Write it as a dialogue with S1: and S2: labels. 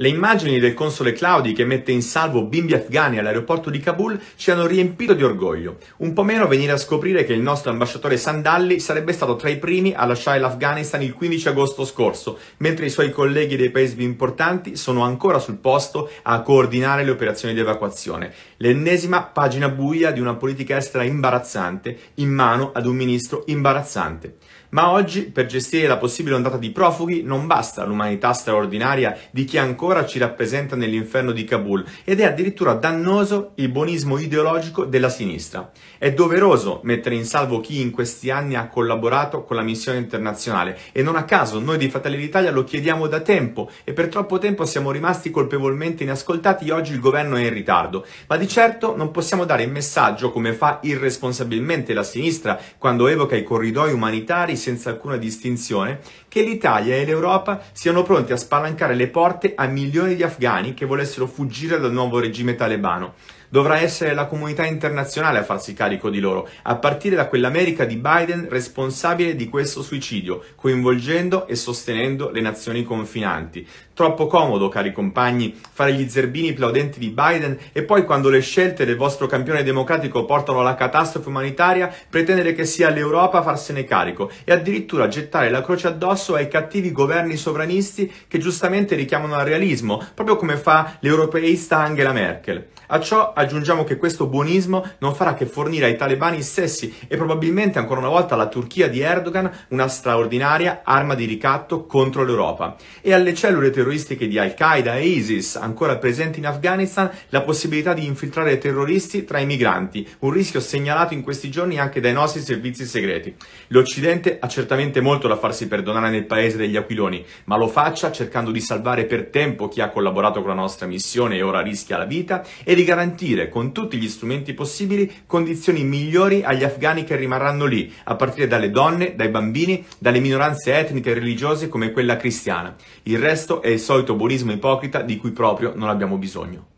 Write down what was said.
S1: Le immagini del console Claudi che mette in salvo bimbi afghani all'aeroporto di Kabul ci hanno riempito di orgoglio. Un po' meno venire a scoprire che il nostro ambasciatore Sandalli sarebbe stato tra i primi a lasciare l'Afghanistan il 15 agosto scorso, mentre i suoi colleghi dei paesi più importanti sono ancora sul posto a coordinare le operazioni di evacuazione. L'ennesima pagina buia di una politica estera imbarazzante in mano ad un ministro imbarazzante. Ma oggi, per gestire la possibile ondata di profughi, non basta l'umanità straordinaria di chi ancora ci rappresenta nell'inferno di Kabul ed è addirittura dannoso il buonismo ideologico della sinistra. È doveroso mettere in salvo chi in questi anni ha collaborato con la missione internazionale e non a caso noi di Fratelli d'Italia lo chiediamo da tempo e per troppo tempo siamo rimasti colpevolmente inascoltati e oggi il governo è in ritardo. Ma di certo non possiamo dare il messaggio come fa irresponsabilmente la sinistra quando evoca i corridoi umanitari senza alcuna distinzione che l'Italia e l'Europa siano pronti a spalancare le porte a milioni di afghani che volessero fuggire dal nuovo regime talebano. Dovrà essere la comunità internazionale a farsi carico di loro, a partire da quell'America di Biden responsabile di questo suicidio, coinvolgendo e sostenendo le nazioni confinanti. Troppo comodo, cari compagni, fare gli zerbini plaudenti di Biden e poi quando le scelte del vostro campione democratico portano alla catastrofe umanitaria, pretendere che sia l'Europa a farsene carico e addirittura gettare la croce addosso ai cattivi governi sovranisti che giustamente richiamano al realismo, proprio come fa l'europeista Angela Merkel. A ciò Aggiungiamo che questo buonismo non farà che fornire ai talebani stessi e probabilmente ancora una volta alla Turchia di Erdogan una straordinaria arma di ricatto contro l'Europa e alle cellule terroristiche di Al-Qaeda e ISIS ancora presenti in Afghanistan la possibilità di infiltrare terroristi tra i migranti, un rischio segnalato in questi giorni anche dai nostri servizi segreti. L'Occidente ha certamente molto da farsi perdonare nel paese degli aquiloni, ma lo faccia cercando di salvare per tempo chi ha collaborato con la nostra missione e ora rischia la vita e di garantire garantire con tutti gli strumenti possibili condizioni migliori agli afghani che rimarranno lì, a partire dalle donne, dai bambini, dalle minoranze etniche e religiose come quella cristiana. Il resto è il solito buonismo ipocrita di cui proprio non abbiamo bisogno.